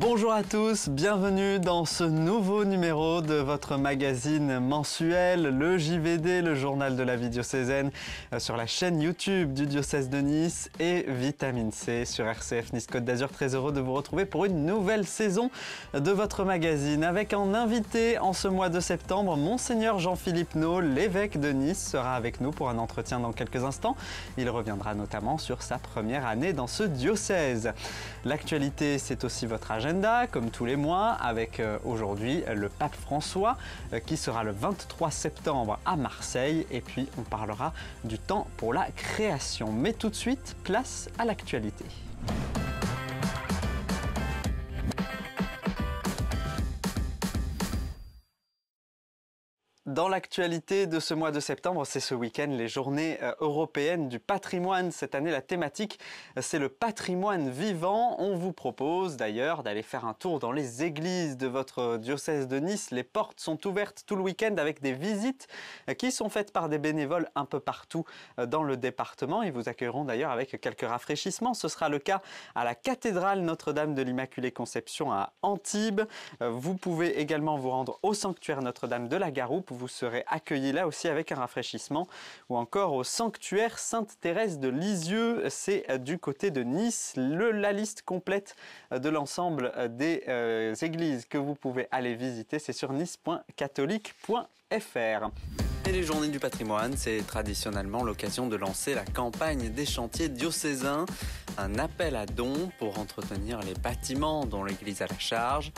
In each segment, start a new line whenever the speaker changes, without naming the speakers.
Bonjour à tous, bienvenue dans ce nouveau numéro de votre magazine mensuel, le JVD, le journal de la vie diocésaine, euh, sur la chaîne YouTube du diocèse de Nice et Vitamine C sur RCF Nice Côte d'Azur. Très heureux de vous retrouver pour une nouvelle saison de votre magazine avec un invité en ce mois de septembre, Monseigneur Jean-Philippe noël, l'évêque de Nice, sera avec nous pour un entretien dans quelques instants. Il reviendra notamment sur sa première année dans ce diocèse. L'actualité, c'est aussi votre agenda comme tous les mois, avec euh, aujourd'hui le pape François, euh, qui sera le 23 septembre à Marseille, et puis on parlera du temps pour la création. Mais tout de suite, place à l'actualité. Dans l'actualité de ce mois de septembre, c'est ce week-end les journées euh, européennes du patrimoine. Cette année, la thématique, euh, c'est le patrimoine vivant. On vous propose d'ailleurs d'aller faire un tour dans les églises de votre euh, diocèse de Nice. Les portes sont ouvertes tout le week-end avec des visites qui sont faites par des bénévoles un peu partout dans le département. Ils vous accueilleront d'ailleurs avec quelques rafraîchissements. Ce sera le cas à la cathédrale Notre-Dame de l'Immaculée Conception à Antibes. Vous pouvez également vous rendre au sanctuaire Notre-Dame de la Garoupe vous serez accueillis là aussi avec un rafraîchissement. Ou encore au sanctuaire Sainte-Thérèse de Lisieux, c'est euh, du côté de Nice. Le, la liste complète euh, de l'ensemble euh, des églises que vous pouvez aller visiter, c'est sur nice.catholique.fr les journées du patrimoine, c'est traditionnellement l'occasion de lancer la campagne des chantiers diocésains, un appel à dons pour entretenir les bâtiments dont l'Église a la charge.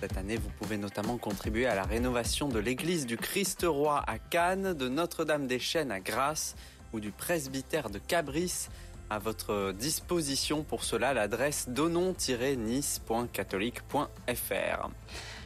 Cette année, vous pouvez notamment contribuer à la rénovation de l'église du Christ-Roi à Cannes, de Notre-Dame-des-Chênes à Grasse ou du presbytère de Cabris. À votre disposition pour cela l'adresse donon-nice.catholique.fr.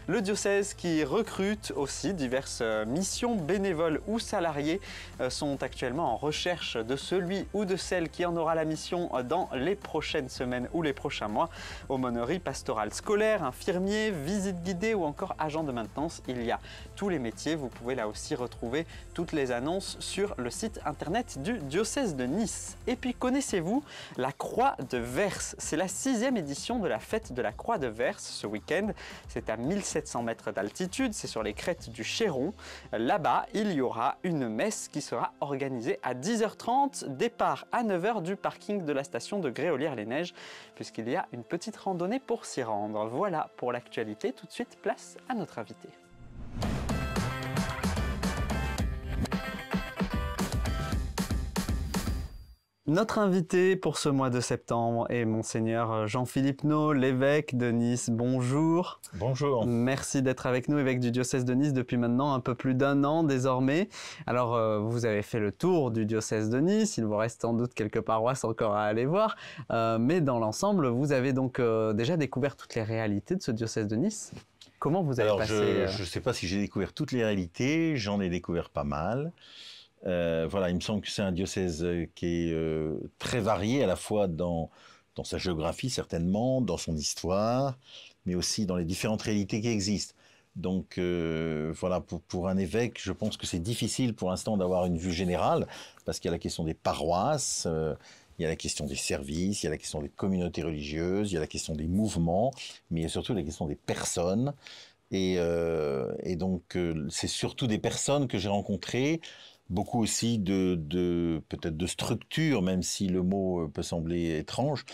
Le diocèse qui recrute aussi diverses euh, missions bénévoles ou salariés euh, sont actuellement en recherche de celui ou de celle qui en aura la mission euh, dans les prochaines semaines ou les prochains mois. Aumônerie pastorale scolaire, infirmier, visite guidée ou encore agent de maintenance, il y a tous les métiers. Vous pouvez là aussi retrouver toutes les annonces sur le site internet du diocèse de Nice. Et puis connaissez-vous la Croix de Verse C'est la sixième édition de la fête de la Croix de Verse ce week-end. C'est à 1700 mètres d'altitude, c'est sur les crêtes du Chéron. Là-bas, il y aura une messe qui sera organisée à 10h30, départ à 9h du parking de la station de Gréolière-les-Neiges, puisqu'il y a une petite randonnée pour s'y rendre. Voilà pour l'actualité, tout de suite place à notre invité. Notre invité pour ce mois de septembre est monseigneur Jean-Philippe No, l'évêque de Nice. Bonjour. Bonjour. Merci d'être avec nous, évêque du diocèse de Nice depuis maintenant un peu plus d'un an désormais. Alors euh, vous avez fait le tour du diocèse de Nice, il vous reste sans doute quelques paroisses encore à aller voir, euh, mais dans l'ensemble, vous avez donc euh, déjà découvert toutes les réalités de ce diocèse de Nice. Comment vous avez passé Je ne sais
pas si j'ai découvert toutes les réalités, j'en ai découvert pas mal. Euh, voilà, il me semble que c'est un diocèse euh, qui est euh, très varié à la fois dans, sa géographie, certainement, dans son histoire, mais aussi dans les différentes réalités qui existent. Donc voilà, pour, un évêque, je pense que c'est difficile pour l'instant d'avoir une vue générale, parce qu'il y a la question des paroisses, il y a la question des services, il y a la question des communautés religieuses, il y a la question des mouvements, mais il y a surtout la question des personnes. et donc c'est surtout des personnes que j'ai rencontrées beaucoup aussi de, peut-être de structure, même si le mot euh, peut sembler étrange.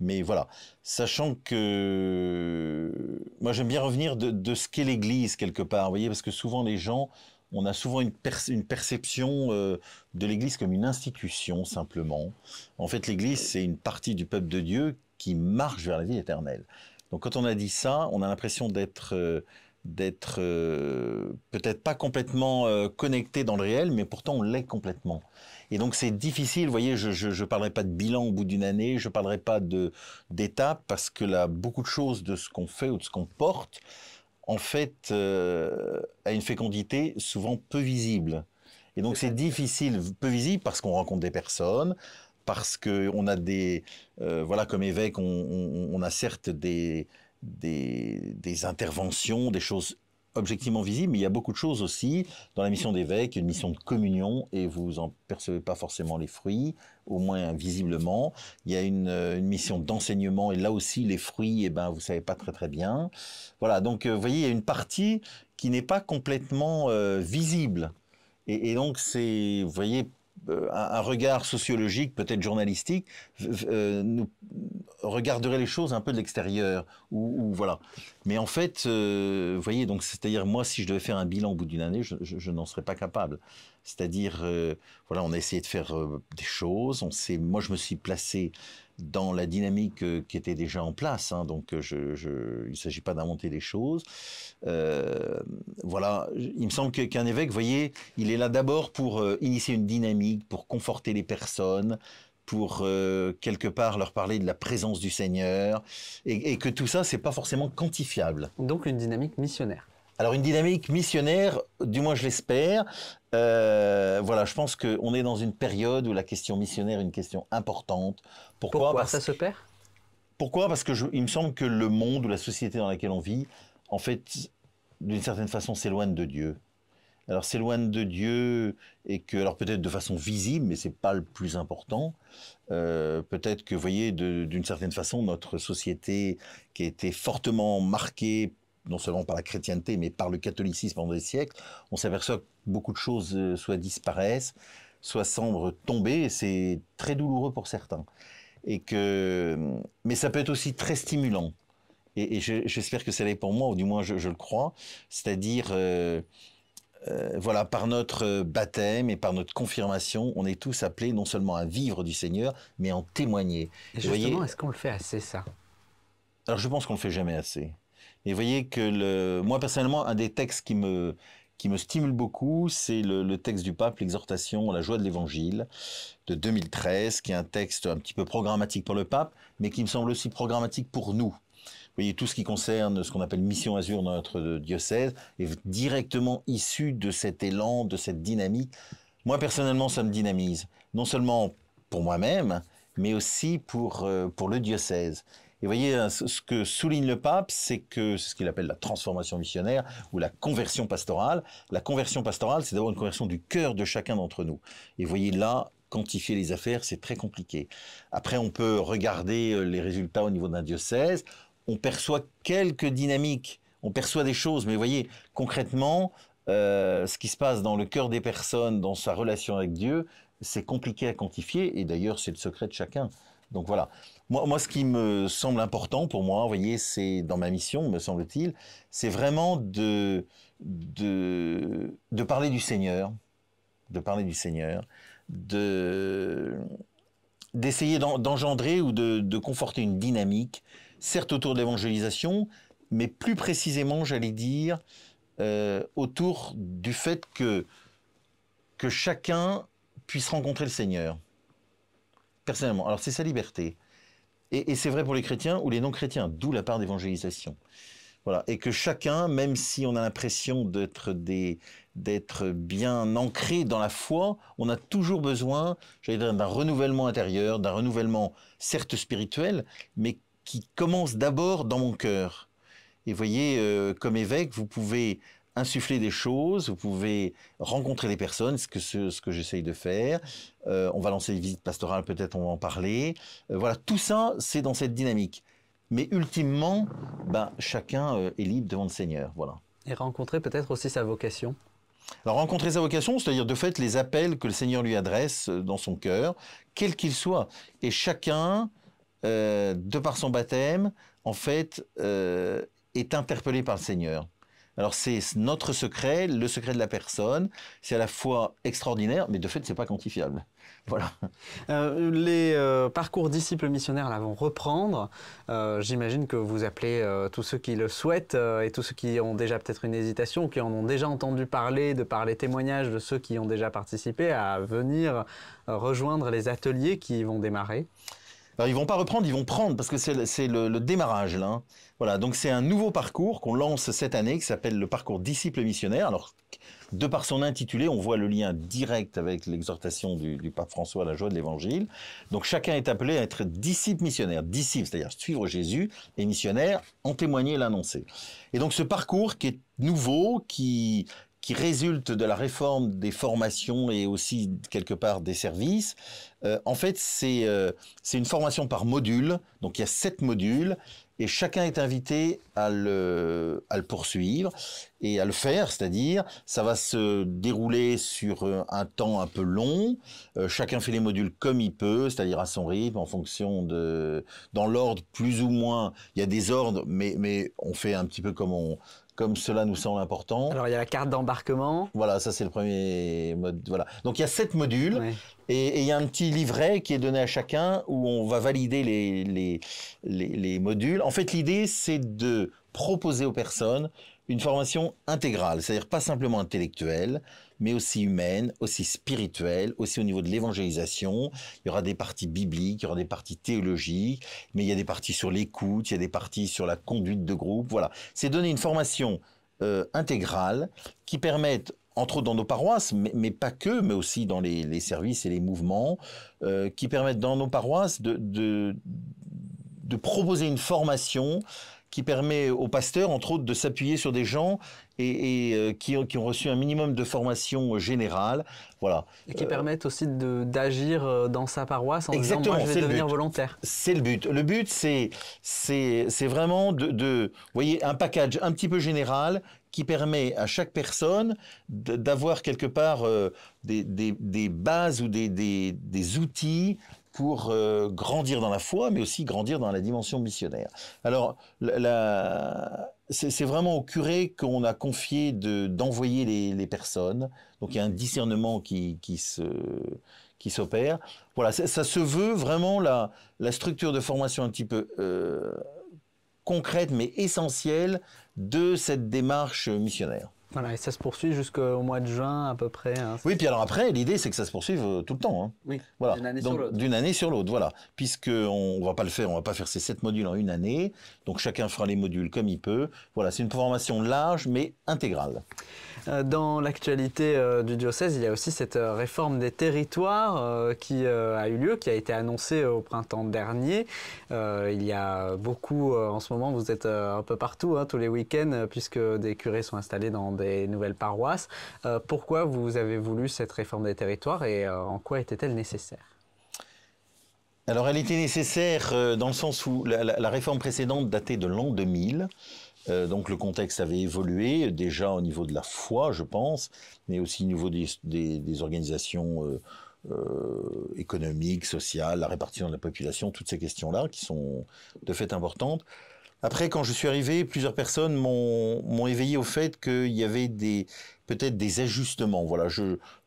Mais voilà, sachant que moi j'aime bien revenir de, ce qu'est l'Église quelque part, vous voyez, parce que souvent les gens, on a souvent une, une perception euh, de l'Église comme une institution simplement. En fait, l'Église c'est une partie du peuple de Dieu qui marche vers la vie éternelle. Donc quand on a dit ça, on a l'impression d'être euh, d'être euh, peut-être pas complètement euh, connecté dans le réel, mais pourtant on l'est complètement. Et donc c'est difficile, vous voyez, je ne parlerai pas de bilan au bout d'une année, je ne parlerai pas d'étape, parce que là, beaucoup de choses de ce qu'on fait ou de ce qu'on porte, en fait, euh, a une fécondité souvent peu visible. Et donc c'est difficile, peu visible, parce qu'on rencontre des personnes, parce qu'on a des... voilà, comme évêque, on a certes des des, interventions, des choses objectivement visibles, mais il y a beaucoup de choses aussi dans la mission d'évêque, une mission de communion, et vous en percevez pas forcément les fruits, au moins visiblement. Il y a une, euh, mission d'enseignement, et là aussi les fruits, et eh ne ben vous savez pas très très bien. Voilà, donc euh, vous voyez, il y a une partie qui n'est pas complètement euh, visible, et, et donc c'est, vous voyez, euh, un regard sociologique, peut-être journalistique, euh, nous regarderait les choses un peu de l'extérieur. Ou, voilà. Mais en fait, euh, vous voyez, donc c'est-à-dire moi, si je devais faire un bilan au bout d'une année, je, n'en serais pas capable. C'est-à-dire, voilà, on a essayé de faire des choses. On s'est, moi, je me suis placé dans la dynamique euh, qui était déjà en place. Hein. donc, euh, il ne s'agit pas d'inventer des choses. Euh, voilà, il me semble qu'un évêque, vous voyez, il est là d'abord pour initier une dynamique, pour conforter les personnes, pour quelque part leur parler de la présence du Seigneur, et, et que tout ça, n'est pas forcément quantifiable. Donc, une dynamique missionnaire. Alors une dynamique missionnaire, du moins je l'espère. Euh, voilà, je pense qu'on est dans une période où la question missionnaire est une question importante. Pourquoi, Pourquoi ça se perd Pourquoi Parce que il me semble que le monde ou la société dans laquelle on vit, en fait, d'une certaine façon, s'éloigne de Dieu. Alors s'éloigne de Dieu et que, alors peut-être de façon visible, mais c'est pas le plus important. Euh, peut-être que, vous voyez, d'une certaine façon, notre société qui a été fortement marquée non seulement par la chrétienté, mais par le catholicisme pendant des siècles, on s'aperçoit que beaucoup de choses euh, soit disparaissent, soit semblent tomber, et c'est très douloureux pour certains. Et que, mais ça peut être aussi très stimulant. Et, j'espère que ça l'est pour moi, ou du moins je, le crois. C'est-à-dire, euh, euh, voilà, par notre baptême et par notre confirmation, on est tous appelés non seulement à vivre du Seigneur, mais à en témoigner. Et justement, est-ce qu'on le fait assez ça Alors je pense qu'on le fait jamais assez. Et vous voyez que moi personnellement, un des textes qui me qui me stimule beaucoup, c'est le, texte du pape, l'exhortation, la joie de l'évangile de 2013, qui est un texte un petit peu programmatique pour le pape, mais qui me semble aussi programmatique pour nous. Vous voyez, tout ce qui concerne ce qu'on appelle mission azur dans notre diocèse est directement issu de cet élan, de cette dynamique. Moi, personnellement, ça me dynamise, non seulement pour moi-même, mais aussi pour, euh, pour le diocèse. Et vous voyez, hein, ce que souligne le pape, c'est que ce qu'il appelle la transformation missionnaire ou la conversion pastorale. La conversion pastorale, c'est d'abord une conversion du cœur de chacun d'entre nous. Et vous voyez là, quantifier les affaires, c'est très compliqué. Après, on peut regarder euh, les résultats au niveau d'un diocèse. On perçoit quelques dynamiques, on perçoit des choses, mais vous voyez, concrètement, euh, ce qui se passe dans le cœur des personnes, dans sa relation avec Dieu, c'est compliqué à quantifier, et d'ailleurs c'est le secret de chacun. Donc voilà. Moi, ce qui me semble important pour moi, vous voyez, c'est dans ma mission, me semble-t-il, c'est vraiment de, parler du Seigneur, de parler du Seigneur, d'essayer d'engendrer ou de, conforter une dynamique, certes autour de l'évangélisation, mais plus précisément, j'allais dire, euh, autour du fait que, que chacun puisse rencontrer le Seigneur personnellement. Alors c'est sa liberté. Et, c'est vrai pour les chrétiens ou les non-chrétiens, d'où la part d'évangélisation. Voilà. Et que chacun, même si on a l'impression d'être d'être bien ancré dans la foi, on a toujours besoin, d'un renouvellement intérieur, d'un renouvellement certes spirituel, mais qui commence d'abord dans mon cœur. Et voyez, euh, comme évêque, vous pouvez insuffler des choses, vous pouvez rencontrer des personnes, ce que, ce, que j'essaye de faire. Euh, on va lancer des visites pastorales, peut-être on va en parler. Euh, voilà, tout ça, c'est dans cette dynamique. Mais ultimement, ben, chacun euh, est libre devant le Seigneur. Voilà.
Et rencontrer peut-être aussi sa vocation.
Alors rencontrer sa vocation, c'est-à-dire de fait les appels que le Seigneur lui adresse dans son cœur, quel qu'il soit. Et chacun, de par son baptême, en fait, est interpellé par le Seigneur. Alors c'est notre secret, le secret de
la personne. C'est à la fois extraordinaire, mais de fait, c'est pas quantifiable. Voilà. Euh, les euh, parcours disciples missionnaires la vont reprendre. Euh, j'imagine que vous appelez tous ceux qui le souhaitent et tous ceux qui ont déjà peut-être une hésitation, qui en ont déjà entendu parler de par les témoignages de ceux qui ont déjà participé à venir rejoindre les ateliers qui vont démarrer. Alors ils vont pas reprendre, ils vont prendre parce que c'est le, démarrage là. Hein.
Voilà, donc c'est un nouveau parcours qu'on lance cette année qui s'appelle le parcours disciple missionnaire. Alors de par son intitulé, on voit le lien direct avec l'exhortation du, pape François à la joie de l'Évangile. Donc chacun est appelé à être disciple missionnaire, disciple, c'est-à-dire suivre Jésus, et missionnaire, en témoigner et l'annoncer. Et donc ce parcours qui est nouveau, qui qui résulte de la réforme des formations et aussi quelque part des services. Euh, en fait, c'est euh, c'est une formation par module. Donc il y a sept modules et chacun est invité à le, à le poursuivre et à le faire, c'est-à-dire ça va se dérouler sur euh, un temps un peu long. chacun fait les modules comme il peut, c'est-à-dire à son rythme, en fonction de dans l'ordre plus ou moins. Il y a des ordres, mais mais on fait un petit peu comme on comme cela nous semble important. Alors il y a la carte d'embarquement. Voilà, ça c'est le premier mode. Voilà. Donc il y a sept modules et, il y a un petit livret qui est donné à chacun où on va valider les, les modules. En fait, l'idée c'est de proposer aux personnes une formation intégrale, c'est-à-dire pas simplement intellectuelle, mais aussi humaine, aussi spirituelle, aussi au niveau de l'évangélisation. Il y aura des parties bibliques, il y aura des parties théologiques, mais il y a des parties sur l'écoute, il y a des parties sur la conduite de groupe. Voilà, c'est donner une formation euh, intégrale qui permette entre autres dans nos paroisses, mais, pas que, mais aussi dans les, services et les mouvements, euh, qui permettent dans nos paroisses de, de, de proposer une formation qui permet aux pasteurs, entre autres, de s'appuyer sur des gens et, euh, qui, ont reçu un minimum
de formation générale. Voilà. Et qui permettent aussi d'agir euh, dans sa paroisse en exactement, disant, moi, je vais devenir volontaire.
C'est le but. Le but, c'est vraiment de, de voyez, un package un petit peu général qui permet à chaque personne d'avoir quelque part euh, des, des, bases ou des, des outils pour euh, grandir dans la foi, mais aussi grandir dans la dimension missionnaire. Alors, c'est vraiment au curé qu'on a confié d'envoyer les, personnes. Donc il y a un discernement qui, qui se qui s'opère. Voilà, ça, se veut vraiment la, la structure de formation un petit peu euh, concrète mais essentielle de cette démarche missionnaire.
Voilà, et ça se poursuit jusqu'au mois de juin à peu près. Hein.
oui, puis alors après, l'idée c'est que ça se poursuive euh, tout le temps. Hein.
Oui, d'une année,
année sur l'autre. Voilà, puisqu'on ne va pas le faire, on va pas faire ces sept modules en une année. Donc chacun fera les modules comme il peut. Voilà, c'est une formation large mais intégrale. Euh, dans
l'actualité euh, du diocèse, il y a aussi cette réforme des territoires qui a eu lieu, qui a été annoncée au printemps dernier. il y a beaucoup, en ce moment, vous êtes un peu partout, hein, tous les week-ends, puisque des curés sont installés dans des nouvelles paroisses. Euh, pourquoi vous avez voulu cette réforme des territoires et euh, en quoi était-elle nécessaire
Alors elle était nécessaire euh, dans le sens où la, réforme précédente datait de l'an 2000. donc le contexte avait évolué déjà au niveau de la foi, je pense, mais aussi au niveau des, organisations économiques, sociales, la répartition de la population, toutes ces questions-là qui sont de fait importantes. Après, quand je suis arrivé, plusieurs personnes m'ont éveillé au fait qu'il y avait peut-être des ajustements. Voilà,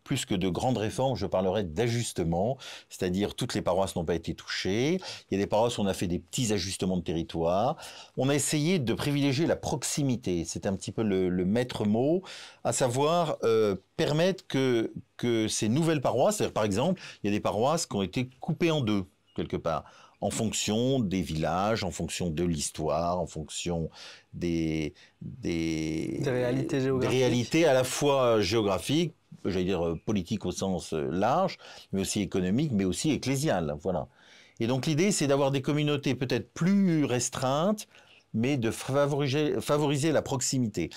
plus que de grandes réformes, je parlerai d'ajustements, c'est-à-dire toutes les paroisses n'ont pas été touchées. Il y a des paroisses où on a fait des petits ajustements de territoire. On a essayé de privilégier la proximité. C'est un petit peu le, maître mot, à savoir euh, permettre que que ces nouvelles paroisses, par exemple, il y a des paroisses qui ont été coupées en deux quelque part en fonction des villages, en fonction de l'histoire, en fonction des, des, réalités géographiques. réalités à la fois euh, géographiques, j'allais dire euh, politiques au sens euh, large, mais aussi économiques, mais aussi ecclésiales. Voilà. Et donc l'idée, c'est d'avoir des communautés peut-être plus restreintes, mais de favoriser la proximité.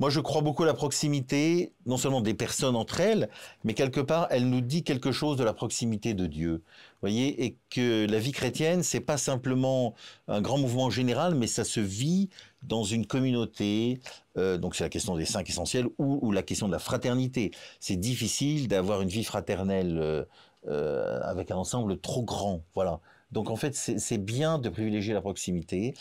Moi, je crois beaucoup à la proximité, non seulement des personnes entre elles, mais quelque part, elle nous dit quelque chose de la proximité de Dieu. Voyez, et que la vie chrétienne, c'est pas simplement un grand mouvement général, mais ça se vit dans une communauté. Euh, donc, c'est la question des cinq essentiels ou, la question de la fraternité. C'est difficile d'avoir une vie fraternelle euh, euh, avec un ensemble trop grand. Voilà. Donc en fait, c'est bien de privilégier la proximité.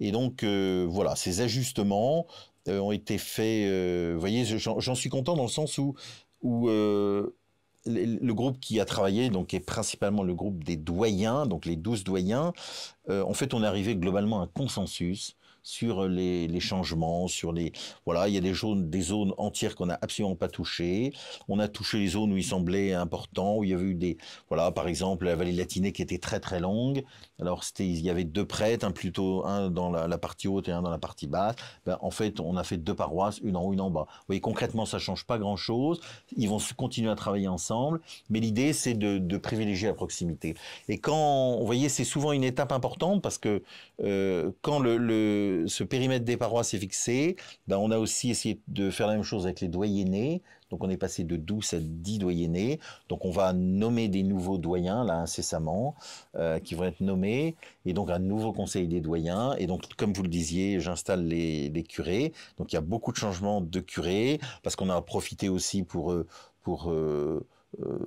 Et donc voilà, ces ajustements, euh, ont été faits. Euh, vous voyez, j'en suis content dans le sens où, euh, le groupe qui a travaillé, donc, est principalement le groupe des doyens, donc les 12 doyens. en fait, on est arrivé globalement à un consensus sur euh, les, changements, sur les voilà, il y a des zones, des zones entières qu'on n'a absolument pas touchées. On a touché les zones où il semblait important, où il y avait eu des voilà, par exemple la vallée latinée qui était très très longue. Alors c'était, il y avait deux prêtres, un plutôt un dans la, partie haute et un dans la partie basse. Ben, en fait, on a fait deux paroisses, une en haut, une en bas. Vous voyez concrètement, ça change pas grand chose. Ils vont continuer à travailler ensemble, mais l'idée c'est de, privilégier la proximité. Et quand, vous voyez, c'est souvent une étape importante parce que euh, quand le ce, périmètre des paroisses est fixé. Ben, on a aussi essayé de faire la même chose avec les doyennés. Donc on est passé de 12 à 10 doyennés. Donc on va nommer des nouveaux doyens, là, incessamment, euh, qui vont être nommés. Et donc un nouveau conseil des doyens. Et donc, comme vous le disiez, j'installe les, curés. Donc il y a beaucoup de changements de curés, parce qu'on a profité aussi pour... Euh, pour euh, euh,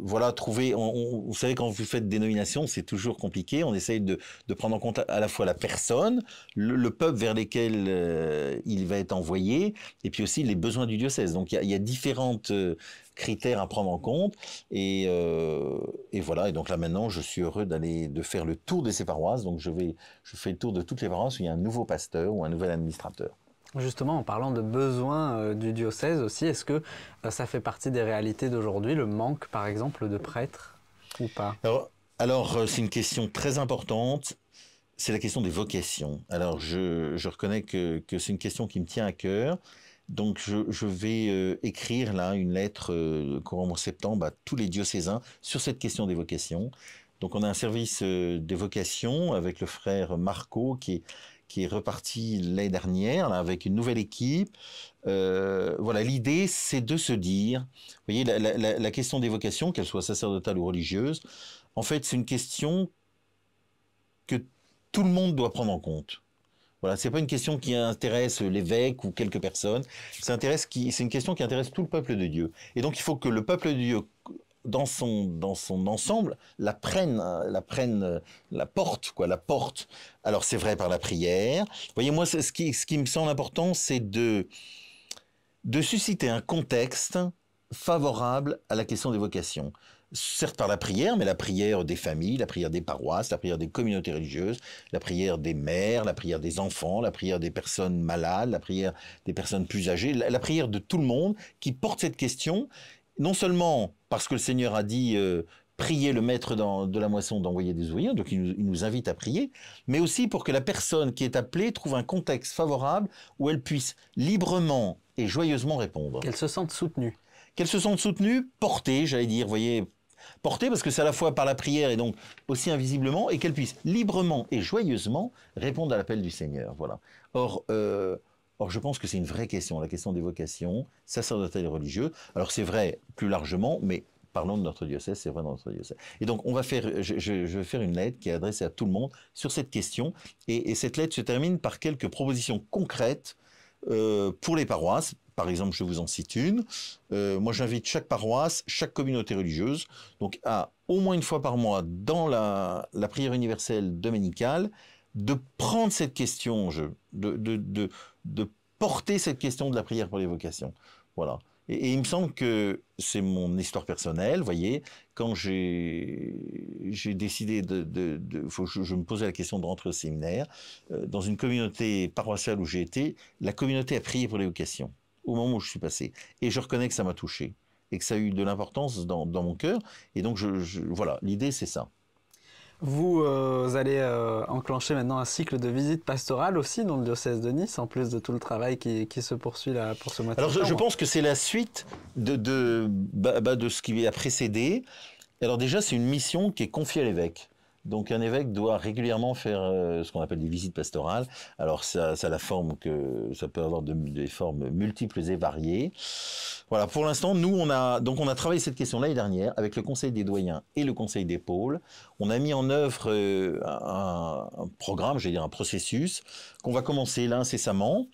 voilà, trouver. vous savez, quand vous faites des nominations, c'est toujours compliqué. On essaye de, prendre en compte à la fois la personne, le, peuple vers lequel euh, il va être envoyé, et puis aussi les besoins du diocèse. Donc, il y a, différents différentes euh, critères à prendre en compte. Et, voilà. Et donc là, maintenant, je suis heureux d'aller de faire le tour de ces paroisses. Donc, je vais, je fais le tour de toutes les paroisses où il y a un nouveau pasteur ou un nouvel administrateur.
Justement, en parlant de besoins euh, du diocèse aussi, est-ce que euh, ça fait partie des réalités d'aujourd'hui, le manque par exemple de prêtres ou pas
alors, euh, c'est une question très importante c'est la question des vocations. Alors, je, reconnais que, c'est une question qui me tient à cœur. Donc, je, vais écrire là une lettre courant en septembre à tous les diocésains sur cette question des vocations. Donc, on a un service des vocations avec le frère Marco qui est qui est reparti l'année dernière avec une nouvelle équipe. Euh, voilà, l'idée, c'est de se dire, vous voyez, la, question des vocations, qu'elle soit sacerdotales ou religieuse, en fait, c'est une question que tout le monde doit prendre en compte. Voilà, c'est pas une question qui intéresse l'évêque ou quelques personnes. C'est une question qui intéresse tout le peuple de Dieu. Et donc, il faut que le peuple de Dieu dans son, dans son ensemble, la prennent, hein, la prennent, euh, la porte, quoi, la porte. Alors c'est vrai par la prière. Voyez, moi, ce qui, ce qui me semble important, c'est de, de susciter un contexte favorable à la question des vocations. Certes par la prière, mais la prière des familles, la prière des paroisses, la prière des communautés religieuses, la prière des mères, la prière des enfants, la prière des personnes malades, la prière des personnes plus âgées, la prière de tout le monde qui porte cette question non seulement parce que le Seigneur a dit euh, prier le maître de la moisson d'envoyer des ouvriers, donc il nous, invite à prier, mais aussi pour que la personne qui est appelée trouve un contexte favorable où elle puisse librement et joyeusement répondre. Qu'elle se sente soutenue. Qu'elle se sente soutenue, portée, j'allais dire, voyez, portée, parce que c'est à la fois par la prière et donc aussi invisiblement, et qu'elle puisse librement et joyeusement répondre à l'appel du Seigneur. Voilà. Or, euh, Or, je pense que c'est une vraie question, la question des vocations sacerdotales et religieuses. Alors, c'est vrai plus largement, mais parlons de notre diocèse, c'est vrai dans notre diocèse. Et donc, on va faire, je, vais faire une lettre qui est adressée à tout le monde sur cette question. Et, cette lettre se termine par quelques propositions concrètes euh, pour les paroisses. Par exemple, je vous en cite une. Euh, moi, j'invite chaque paroisse, chaque communauté religieuse, donc à au moins une fois par mois dans la, la prière universelle dominicale, de prendre cette question de, porter cette question de la prière pour les vocations. Voilà. Et, il me semble que c'est mon histoire personnelle, voyez, quand j'ai décidé de... je, me posais la question de rentrer au séminaire, euh, dans une communauté paroissiale où j'ai été, la communauté a prié pour les vocations au moment où je suis passé. Et je reconnais que ça m'a touché, et que ça a eu de l'importance dans, mon cœur. Et donc, je voilà, l'idée, c'est ça.
Vous euh, allez euh, enclencher maintenant un cycle de visites pastorales aussi dans le diocèse de Nice, en plus de tout le travail qui, se poursuit là pour ce matin. – Alors je, pense
que c'est la suite de, bah, bah, de ce qui a précédé. Alors déjà, c'est une mission qui est confiée à l'évêque. Donc un évêque doit régulièrement faire euh, ce qu'on appelle des visites pastorales. Alors ça, la forme que ça peut avoir des formes multiples et variées. Voilà. Pour l'instant, nous on a donc on a travaillé cette question l'année dernière avec le Conseil des doyens et le Conseil des pôles. On a mis en œuvre euh, un, programme, je vais dire un processus qu'on va commencer là incessamment.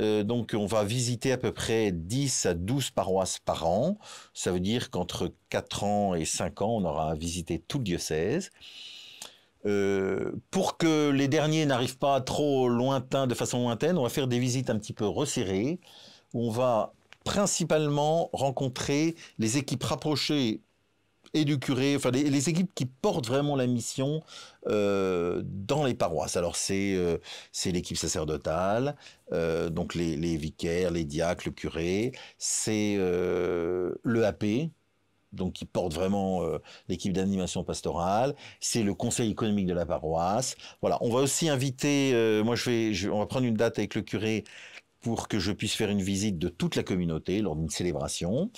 Euh, donc on va visiter à peu près 10 à 12 paroisses par an. Ça veut dire qu'entre 4 ans et 5 ans, on aura visité tout le diocèse. Euh, pour que les derniers n'arrivent pas trop lointains, de façon lointaine, on va faire des visites un petit peu resserrées, où on va principalement rencontrer les équipes rapprochées et du curé, enfin les, équipes qui portent vraiment la mission euh, dans les paroisses. Alors c'est euh, l'équipe sacerdotale, donc les, les, vicaires, les diacres, le curé, c'est le AP, donc qui porte vraiment euh, l'équipe d'animation pastorale. C'est le conseil économique de la paroisse. Voilà, on va aussi inviter, euh, moi je vais, on va prendre une date avec le curé pour que je puisse faire une visite de toute la communauté lors d'une célébration.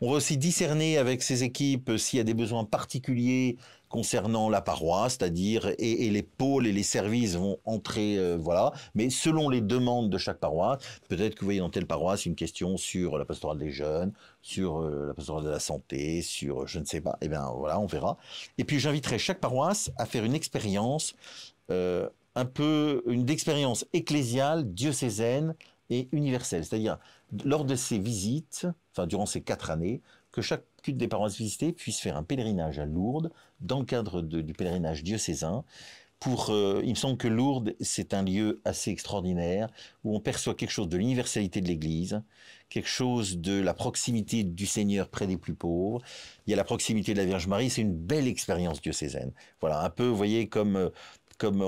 On va aussi discerner avec ces équipes euh, s'il y a des besoins particuliers concernant la paroisse, c'est-à-dire et, les pôles et les services vont entrer, euh, voilà. Mais selon les demandes de chaque paroisse, peut-être que vous voyez dans telle paroisse une question sur la pastorale des jeunes, sur euh, la pastorale de la santé, sur euh, je ne sais pas. Eh bien voilà, on verra. Et puis j'inviterai chaque paroisse à faire une expérience, un peu une expérience ecclésiale, diocésaine et universelle, c'est-à-dire lors de ces visites, enfin durant ces quatre années, que chaque des paroisses visitées puissent faire un pèlerinage à Lourdes dans le cadre du pèlerinage diocésain. Pour, euh, il me semble que Lourdes, c'est un lieu assez extraordinaire où on perçoit quelque chose de l'universalité de l'Église, quelque chose de la proximité du Seigneur près des plus pauvres. Il y a la proximité de la Vierge Marie, c'est une belle expérience diocésaine. Voilà, un peu, vous voyez, comme euh, comme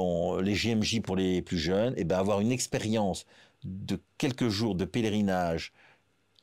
les GMJ pour les plus jeunes, et eh bien avoir une expérience de quelques jours de pèlerinage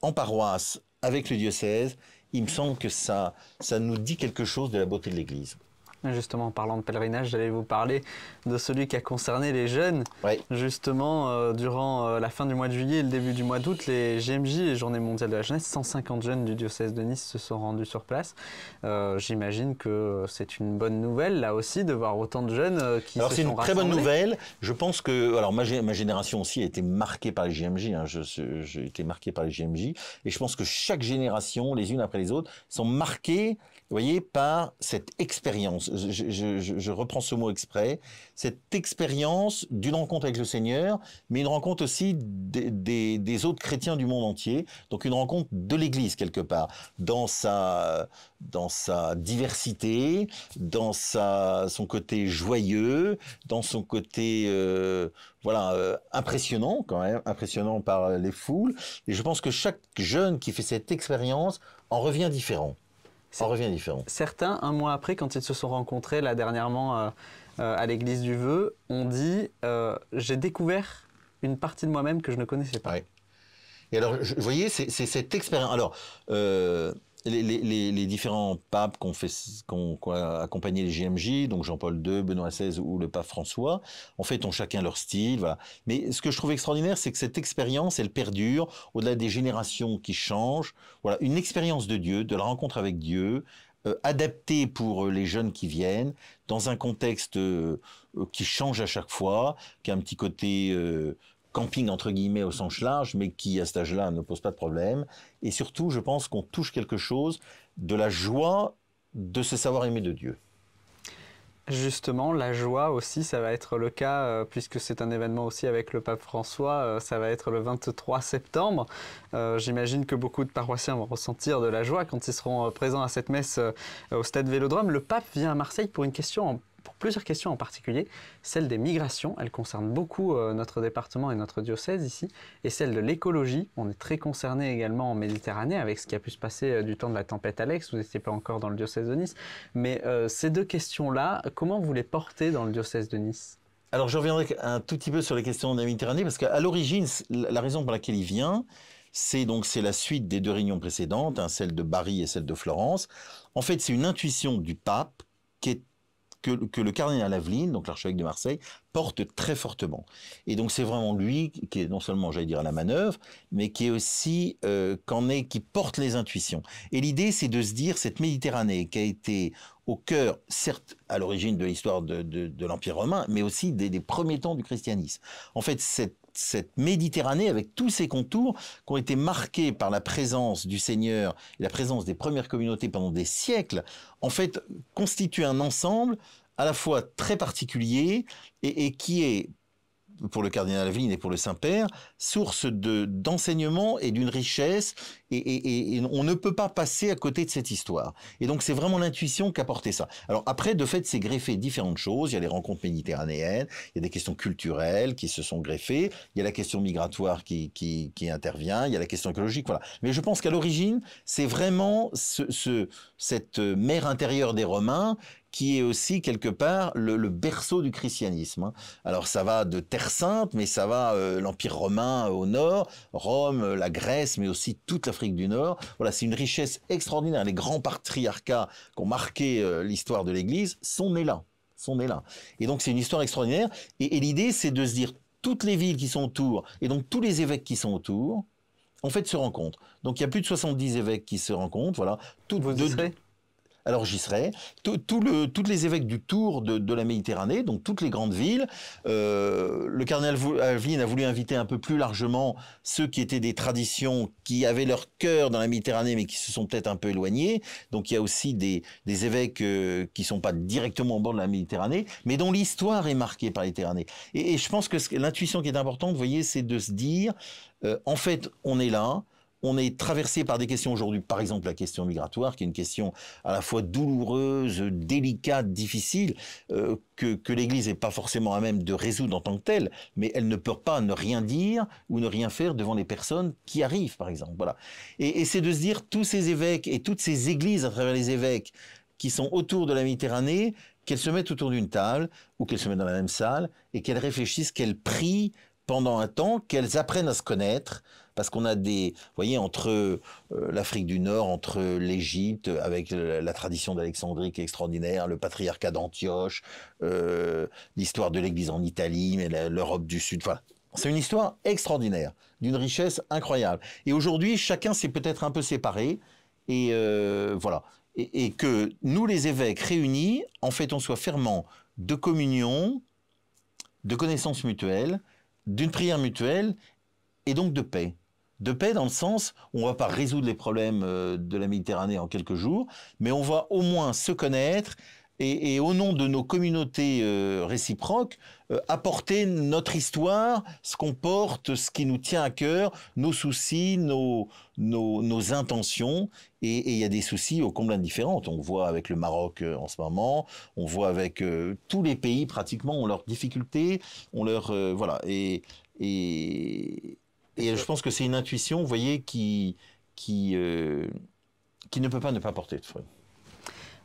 en paroisse avec le diocèse, il me semble que ça, ça nous dit quelque chose de la beauté de l'Église.
Justement, en parlant de pèlerinage, j'allais vous parler de celui qui a concerné les jeunes. Justement, euh, durant euh, la fin du mois de juillet et le début du mois d'août, les GMJ, les Journées mondiales de la jeunesse, 150 jeunes du diocèse de Nice se sont rendus sur place. Euh, j'imagine que c'est une bonne nouvelle, là aussi, de voir autant de jeunes qui se sont Alors, c'est une très bonne nouvelle. Je pense que... Alors,
ma, génération aussi a été marquée par les GMJ. Hein. J'ai été marqué par les GMJ. Et je pense que chaque génération, les unes après les autres, sont marquées voyez, par cette expérience. Je, reprends ce mot exprès. Cette expérience d'une rencontre avec le Seigneur, mais une rencontre aussi des, autres chrétiens du monde entier. Donc une rencontre de l'Église quelque part, dans sa, dans sa diversité, dans son côté joyeux, dans son côté euh, voilà euh, impressionnant quand même, impressionnant par les foules. Et je pense que chaque jeune qui fait cette
expérience en revient différent. Ça revient différent. Certains, un mois après, quand ils se sont rencontrés là dernièrement euh, euh, à l'église du Vœu, ont dit euh, J'ai découvert une partie de moi-même que je ne connaissais pas. Et alors, vous voyez, c'est cette expérience. Alors,
les, différents papes qui ont, accompagné les JMJ, donc Jean-Paul II, Benoît XVI ou le pape François, en fait, ont chacun leur style. Mais ce que je trouve extraordinaire, c'est que cette expérience, elle perdure au-delà des générations qui changent. Voilà, une expérience de Dieu, de la rencontre avec Dieu, euh, adaptée pour euh, les jeunes qui viennent, dans un contexte euh, qui change à chaque fois, qui a un petit côté camping entre guillemets au sens large, mais qui à cet âge-là ne pose pas de problème. Et surtout, je pense qu'on touche quelque chose de la joie de se savoir aimer de Dieu.
Justement, la joie aussi, ça va être le cas, euh, puisque c'est un événement aussi avec le pape François, euh, ça va être le 23 septembre. Euh, j'imagine que beaucoup de paroissiens vont ressentir de la joie quand ils seront présents à cette messe au stade Vélodrome. Le pape vient à Marseille pour une question en pour plusieurs questions en particulier. Celle des migrations, elle concerne beaucoup euh, notre département et notre diocèse ici, et celle de l'écologie. On est très concerné également en Méditerranée avec ce qui a pu se passer euh, du temps de la tempête Alex. Vous n'étiez pas encore dans le diocèse de Nice, mais euh, ces deux questions-là, comment vous les portez dans le diocèse de Nice alors je reviendrai un tout petit peu sur les questions de la
Méditerranée, parce qu'à l'origine, la raison pour laquelle il vient, c'est donc c'est la suite des deux réunions précédentes, hein, celle de Bari et celle de Florence. En fait, c'est une intuition du pape qui est que, le cardinal Aveline, donc l'archevêque de Marseille, porte très fortement. Et donc c'est vraiment lui qui est non seulement, j'allais dire, à la manœuvre, mais qui est aussi euh, qu'en est qui porte les intuitions. Et l'idée, c'est de se dire cette Méditerranée qui a été au cœur, certes, à l'origine de l'histoire de, l'Empire romain, mais aussi des, des premiers temps du christianisme. En fait, cette cette Méditerranée avec tous ses contours qui ont été marqués par la présence du Seigneur et la présence des premières communautés pendant des siècles, en fait, constitue un ensemble à la fois très particulier et, et qui est pour le cardinal Aveline et pour le Saint-Père, source d'enseignement et d'une richesse, et, on ne peut pas passer à côté de cette histoire. Et donc c'est vraiment l'intuition qu'a porté ça. Alors après, de fait, c'est greffé différentes choses. Il y a les rencontres méditerranéennes, il y a des questions culturelles qui se sont greffées, il y a la question migratoire qui, intervient, il y a la question écologique, voilà. Mais je pense qu'à l'origine, c'est vraiment cette mer intérieure des Romains qui est aussi quelque part le, berceau du christianisme. Hein. Alors ça va de Terre Sainte, mais ça va euh, l'Empire romain euh, au nord, Rome, euh, la Grèce, mais aussi toute l'Afrique du Nord. Voilà, c'est une richesse extraordinaire. Les grands patriarcats qui ont marqué l'histoire de l'Église sont nés là, sont nés là. Et donc c'est une histoire extraordinaire. Et, l'idée, c'est de se dire toutes les villes qui sont autour, et donc tous les évêques qui sont autour, en fait, se rencontrent. Donc, il y a plus de 70 évêques qui se rencontrent. Voilà. Toutes Vous alors j'y serai. toutes les évêques du Tour de, la Méditerranée, donc toutes les grandes villes. Euh, le cardinal Alvin euh, a voulu inviter un peu plus largement ceux qui étaient des traditions, qui avaient leur cœur dans la Méditerranée, mais qui se sont peut-être un peu éloignés. Donc il y a aussi des, évêques euh, qui sont pas directement au bord de la Méditerranée, mais dont l'histoire est marquée par la Méditerranée. Et, je pense que l'intuition qui est importante, vous voyez, c'est de se dire, en fait, on est là on est traversé par des questions aujourd'hui, par exemple la question migratoire, qui est une question à la fois douloureuse, délicate, difficile, euh, que, l'Église n'est pas forcément à même de résoudre en tant que telle, mais elle ne peut pas ne rien dire ou ne rien faire devant les personnes qui arrivent, par exemple. Voilà. Et, et c'est de se dire, tous ces évêques et toutes ces églises à travers les évêques qui sont autour de la Méditerranée, qu'elles se mettent autour d'une table ou qu'elles se mettent dans la même salle et qu'elles réfléchissent, qu'elles prient pendant un temps, qu'elles apprennent à se connaître, parce qu'on a des, vous voyez, entre euh, l'Afrique du Nord, entre l'Égypte, avec la, tradition d'Alexandrie qui est extraordinaire, le patriarcat d'Antioche, euh, l'histoire de l'Église en Italie, mais l'Europe du Sud, voilà. c'est une histoire extraordinaire, d'une richesse incroyable. Et aujourd'hui, chacun s'est peut-être un peu séparé, et euh, voilà. Et, que nous, les évêques réunis, en fait, on soit fermant de communion, de connaissances mutuelle, d'une prière mutuelle, et donc de paix de paix dans le sens où on va pas résoudre les problèmes euh, de la Méditerranée en quelques jours, mais on va au moins se connaître et, au nom de nos communautés euh, réciproques, euh, apporter notre histoire, ce qu'on porte, ce qui nous tient à cœur, nos soucis, nos, intentions. Et il y a des soucis au comble indifférents. On voit avec le Maroc en ce moment, on voit avec tous les pays pratiquement ont leurs difficultés, on leur voilà. Et, et et je pense que c'est une intuition, vous voyez, qui, qui, euh, qui ne peut pas ne pas porter de fruits.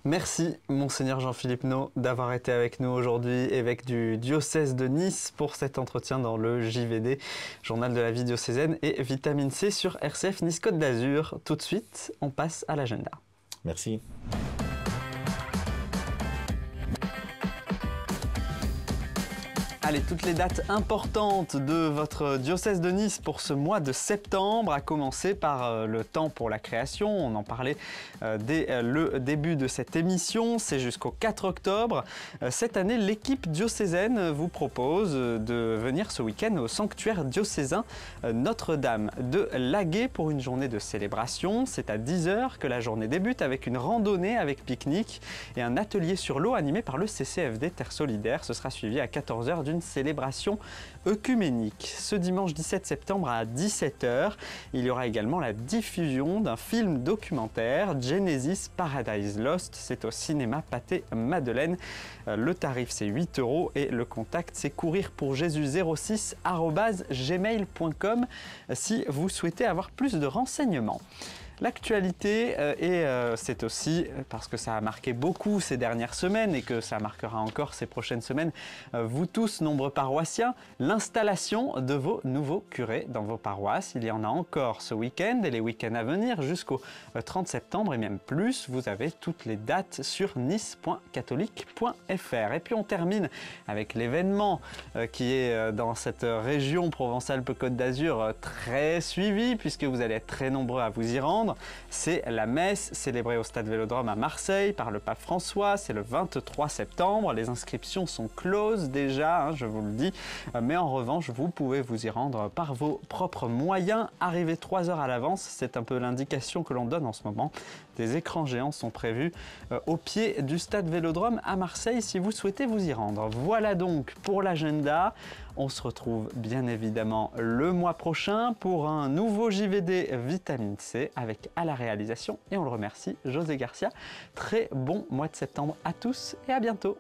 Merci, Monseigneur Jean-Philippe No, d'avoir été avec nous aujourd'hui, évêque du diocèse de Nice, pour cet entretien dans le JVD, Journal de la vie diocésaine et Vitamine C sur RCF Nice Côte d'Azur. Tout de suite, on passe à l'agenda. Merci. toutes les dates importantes de votre diocèse de Nice pour ce mois de septembre, à commencer par euh, le temps pour la création. On en parlait euh, dès euh, le début de cette émission, c'est jusqu'au 4 octobre. Cette année, l'équipe diocésaine vous propose de venir ce week-end au sanctuaire diocésain Notre-Dame de Laguet pour une journée de célébration. C'est à 10h que la journée débute avec une randonnée avec pique-nique et un atelier sur l'eau animé par le CCFD Terre Solidaire. Ce sera suivi à 14h d'une célébration œcuménique. Ce dimanche 17 septembre à 17h, il y aura également la diffusion d'un film documentaire, Genesis Paradise Lost. C'est au cinéma Pâté Madeleine. Euh, le tarif c'est 8 euros et le contact c'est courir pour Jésus 06 gmail.com si vous souhaitez avoir plus de renseignements. L'actualité, euh, et euh, c'est aussi euh, parce que ça a marqué beaucoup ces dernières semaines et que ça marquera encore ces prochaines semaines, vous tous, nombreux paroissiens, l'installation de vos nouveaux curés dans vos paroisses. Il y en a encore ce week-end et les week-ends à venir jusqu'au 30 septembre et même plus. Vous avez toutes les dates sur nice.catholique.fr. Et puis on termine avec l'événement qui est dans cette région Provence-Alpes-Côte d'Azur très suivi puisque vous allez être très nombreux à vous y rendre. C'est la messe célébrée au Stade Vélodrome à Marseille par le pape François. C'est le 23 septembre. Les inscriptions sont closes déjà, hein, je vous le dis. Euh, mais en revanche, vous pouvez vous y rendre par vos propres moyens. Arriver trois heures à l'avance, c'est un peu l'indication que l'on donne en ce moment. Des écrans géants sont prévus euh, au pied du stade Vélodrome à Marseille si vous souhaitez vous y rendre. Voilà donc pour l'agenda. On se retrouve bien évidemment le mois prochain pour un nouveau JVD Vitamine C avec à la réalisation, et on le remercie, José Garcia. Très bon mois de septembre à tous et à bientôt.